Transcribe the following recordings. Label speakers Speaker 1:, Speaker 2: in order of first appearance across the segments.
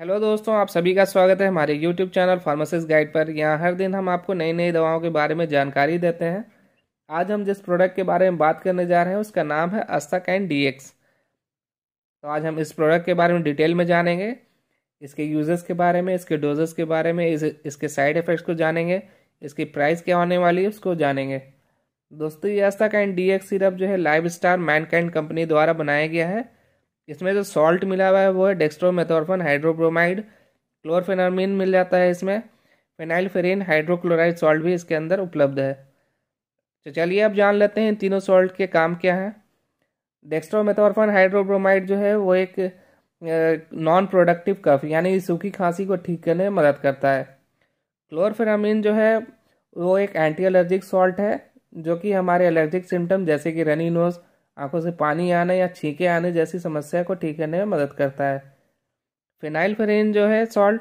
Speaker 1: hello दोस्तों आप सभी का स्वागत है हमारे यूट्यूब चैनल फार्मासिस्ट गाइड पर यहाँ हर दिन हम आपको नई नई दवाओं के बारे में जानकारी देते हैं आज हम जिस प्रोडक्ट के बारे में बात करने जा रहे हैं उसका नाम है अस्तक एंड डी तो आज हम इस प्रोडक्ट के बारे में डिटेल में जानेंगे इसके यूजेस के बारे में इसके डोजेस के बारे में इस, इसके साइड इफ़ेक्ट्स को जानेंगे इसकी प्राइस क्या होने वाली है उसको जानेंगे दोस्तों ये अस्तक एंड डी सिरप जो है लाइव स्टार मैनकाइंड कंपनी द्वारा बनाया गया है इसमें जो सॉल्ट मिला हुआ है वो है डेक्स्ट्रोमेथोरफन हाइड्रोब्रोमाइड क्लोरफेनामिन मिल जाता है इसमें फेनाइलफेरिन हाइड्रोक्लोराइड सॉल्ट भी इसके अंदर उपलब्ध है तो चलिए अब जान लेते हैं इन तीनों सॉल्ट के काम क्या हैं डेक्स्ट्रोमेथोरफन हाइड्रोब्रोमाइड जो है वो एक नॉन प्रोडक्टिव कफ यानी सूखी खांसी को ठीक करने में मदद करता है क्लोरफेनामिन जो है वो एक एंटी एलर्जिक सॉल्ट है जो कि हमारे एलर्जिक सिम्टम जैसे कि रनी नोज आंखों से पानी आने या छींके आने जैसी समस्या को ठीक करने में मदद करता है फिनाइल फेरेन जो है सॉल्ट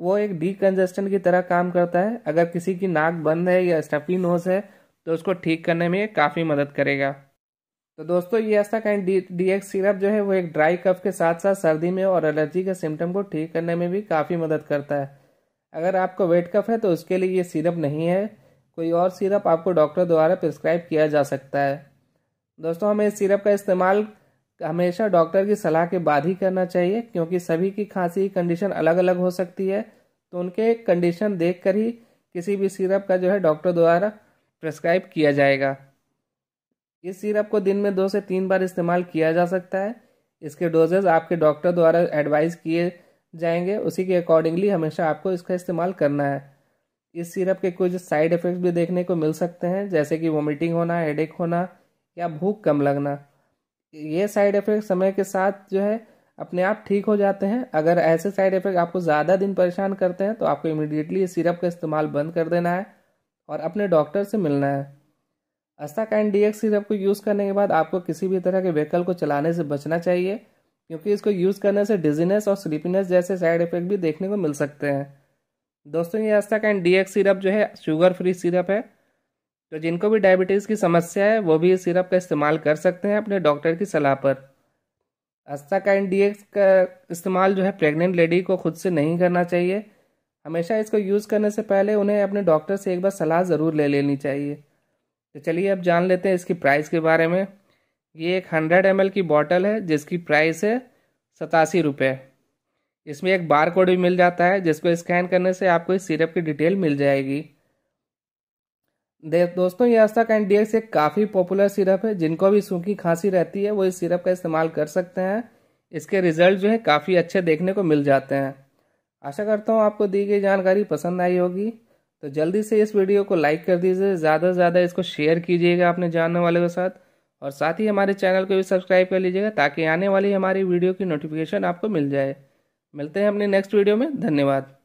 Speaker 1: वो एक डी कंजेस्टेंट की तरह काम करता है अगर किसी की नाक बंद है या स्टफी नोज है तो उसको ठीक करने में ये काफ़ी मदद करेगा तो दोस्तों ये ऐसा कहीं डी डी एक्स सिरप जो है वो एक ड्राई कफ के साथ साथ सर्दी में और एलर्जी के सिम्टम को ठीक करने में भी काफ़ी मदद करता है अगर आपको वेट कफ है तो उसके लिए ये सिरप नहीं है कोई और सिरप आपको डॉक्टर द्वारा प्रिस्क्राइब किया जा सकता है दोस्तों हमें सिरप का इस्तेमाल हमेशा डॉक्टर की सलाह के बाद ही करना चाहिए क्योंकि सभी की खांसी की कंडीशन अलग अलग हो सकती है तो उनके कंडीशन देख कर ही किसी भी सिरप का जो है डॉक्टर द्वारा प्रेस्क्राइब किया जाएगा इस सिरप को दिन में दो से तीन बार इस्तेमाल किया जा सकता है इसके डोजेज आपके डॉक्टर द्वारा एडवाइस किए जाएंगे उसी के अकॉर्डिंगली हमेशा आपको इसका इस्तेमाल करना है इस सिरप के कुछ साइड इफ़ेक्ट्स भी देखने को मिल सकते हैं जैसे कि वोमिटिंग होना हेडेक होना या भूख कम लगना ये साइड इफ़ेक्ट समय के साथ जो है अपने आप ठीक हो जाते हैं अगर ऐसे साइड इफ़ेक्ट आपको ज़्यादा दिन परेशान करते हैं तो आपको इमिडिएटली इस सिरप का इस्तेमाल बंद कर देना है और अपने डॉक्टर से मिलना है कैंड डी एक्स सिरप को यूज़ करने के बाद आपको किसी भी तरह के व्हीकल को चलाने से बचना चाहिए क्योंकि इसको यूज़ करने से डिजीनेस और स्लीपीनेस जैसे साइड इफ़ेक्ट भी देखने को मिल सकते हैं दोस्तों ये कैंड डी एक्स सिरप जो है शुगर फ्री सिरप है तो जिनको भी डायबिटीज़ की समस्या है वो भी इस सिरप का इस्तेमाल कर सकते हैं अपने डॉक्टर की सलाह पर अस्था का एक्स का इस्तेमाल जो है प्रेग्नेंट लेडी को खुद से नहीं करना चाहिए हमेशा इसको यूज़ करने से पहले उन्हें अपने डॉक्टर से एक बार सलाह ज़रूर ले लेनी चाहिए तो चलिए अब जान लेते हैं इसकी प्राइस के बारे में ये एक हंड्रेड एम की बॉटल है जिसकी प्राइस है सतासी रुपये इसमें एक बार कोड भी मिल जाता है जिसको स्कैन करने से आपको इस सिरप की डिटेल मिल जाएगी दोस्तों ये अस्ता कैंड डीएक्स एक काफ़ी पॉपुलर सिरप है जिनको भी सूखी खांसी रहती है वो इस सिरप का इस्तेमाल कर सकते हैं इसके रिजल्ट जो है काफ़ी अच्छे देखने को मिल जाते हैं आशा करता हूँ आपको दी गई जानकारी पसंद आई होगी तो जल्दी से इस वीडियो को लाइक कर दीजिए ज़्यादा से ज़्यादा इसको शेयर कीजिएगा अपने जानने वाले के साथ और साथ ही हमारे चैनल को भी सब्सक्राइब कर लीजिएगा ताकि आने वाली हमारी वीडियो की नोटिफिकेशन आपको मिल जाए मिलते हैं अपने नेक्स्ट वीडियो में धन्यवाद